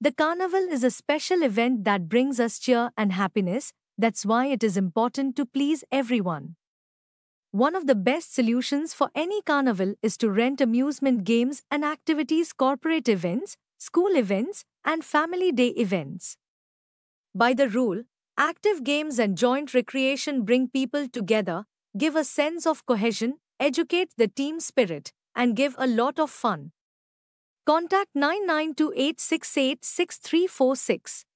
The carnival is a special event that brings us cheer and happiness, that's why it is important to please everyone. One of the best solutions for any carnival is to rent amusement games and activities, corporate events, school events, and family day events. By the rule, active games and joint recreation bring people together, give a sense of cohesion, educate the team spirit, and give a lot of fun. Contact 992 6346.